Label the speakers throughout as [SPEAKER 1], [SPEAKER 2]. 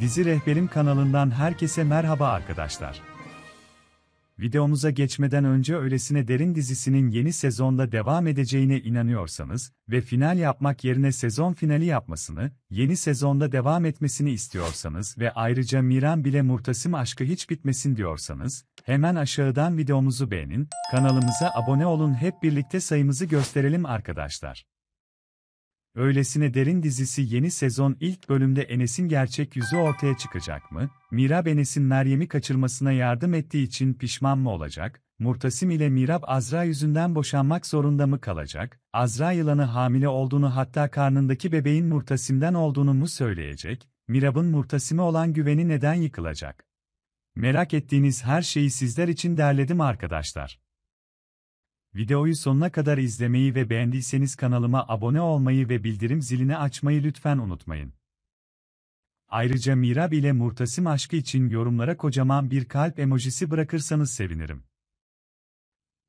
[SPEAKER 1] Dizi Rehberim kanalından herkese merhaba arkadaşlar. Videomuza geçmeden önce öylesine derin dizisinin yeni sezonda devam edeceğine inanıyorsanız ve final yapmak yerine sezon finali yapmasını, yeni sezonda devam etmesini istiyorsanız ve ayrıca Miran bile Murtasim aşkı hiç bitmesin diyorsanız, hemen aşağıdan videomuzu beğenin, kanalımıza abone olun hep birlikte sayımızı gösterelim arkadaşlar. Öylesine Derin dizisi yeni sezon ilk bölümde Enes'in gerçek yüzü ortaya çıkacak mı? Mirab Enes'in Meryem'i kaçırmasına yardım ettiği için pişman mı olacak? Murtasim ile Mirab Azra yüzünden boşanmak zorunda mı kalacak? Azra yılanı hamile olduğunu hatta karnındaki bebeğin Murtasim'den olduğunu mu söyleyecek? Mirab'ın Murtasim'e olan güveni neden yıkılacak? Merak ettiğiniz her şeyi sizler için derledim arkadaşlar. Videoyu sonuna kadar izlemeyi ve beğendiyseniz kanalıma abone olmayı ve bildirim zilini açmayı lütfen unutmayın. Ayrıca Mirab ile Murtasim aşkı için yorumlara kocaman bir kalp emojisi bırakırsanız sevinirim.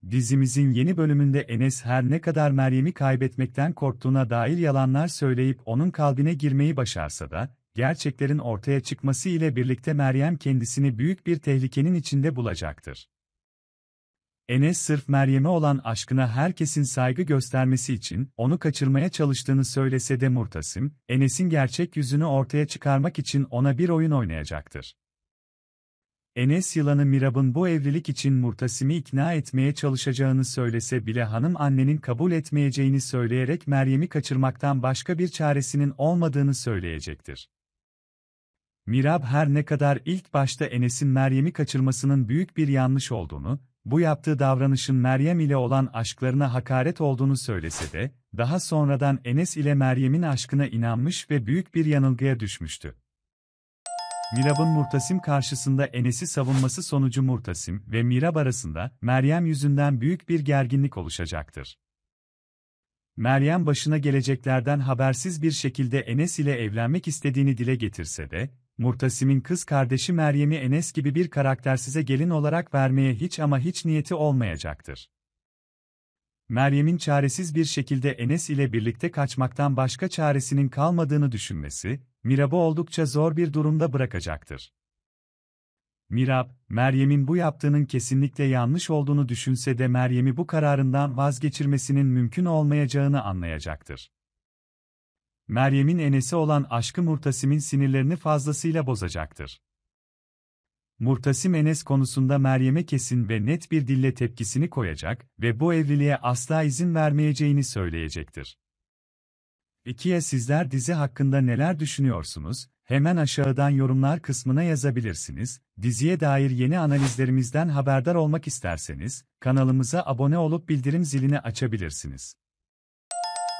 [SPEAKER 1] Dizimizin yeni bölümünde Enes her ne kadar Meryem'i kaybetmekten korktuğuna dair yalanlar söyleyip onun kalbine girmeyi başarsa da, gerçeklerin ortaya çıkması ile birlikte Meryem kendisini büyük bir tehlikenin içinde bulacaktır. Enes sırf Meryem'e olan aşkına herkesin saygı göstermesi için onu kaçırmaya çalıştığını söylese de Murtasim, Enes'in gerçek yüzünü ortaya çıkarmak için ona bir oyun oynayacaktır. Enes Yılan'ı Mirab'ın bu evlilik için Murtasim'i ikna etmeye çalışacağını söylese bile hanım annenin kabul etmeyeceğini söyleyerek Meryem'i kaçırmaktan başka bir çaresinin olmadığını söyleyecektir. Mirab her ne kadar ilk başta Enes'in Meryem'i kaçırmasının büyük bir yanlış olduğunu, bu yaptığı davranışın Meryem ile olan aşklarına hakaret olduğunu söylese de, daha sonradan Enes ile Meryem'in aşkına inanmış ve büyük bir yanılgıya düşmüştü. Mirab'ın Murtasim karşısında Enes'i savunması sonucu Murtasim ve Mirab arasında Meryem yüzünden büyük bir gerginlik oluşacaktır. Meryem başına geleceklerden habersiz bir şekilde Enes ile evlenmek istediğini dile getirse de, Murtasim'in kız kardeşi Meryem'i Enes gibi bir karakter size gelin olarak vermeye hiç ama hiç niyeti olmayacaktır. Meryem'in çaresiz bir şekilde Enes ile birlikte kaçmaktan başka çaresinin kalmadığını düşünmesi, Mirab'ı oldukça zor bir durumda bırakacaktır. Mirab, Meryem'in bu yaptığının kesinlikle yanlış olduğunu düşünse de Meryem'i bu kararından vazgeçirmesinin mümkün olmayacağını anlayacaktır. Meryem'in enesi olan aşkı Murtasim'in sinirlerini fazlasıyla bozacaktır. Murtasim Enes konusunda Meryem'e kesin ve net bir dille tepkisini koyacak ve bu evliliğe asla izin vermeyeceğini söyleyecektir. İkiye sizler dizi hakkında neler düşünüyorsunuz? Hemen aşağıdan yorumlar kısmına yazabilirsiniz. Diziye dair yeni analizlerimizden haberdar olmak isterseniz kanalımıza abone olup bildirim zilini açabilirsiniz.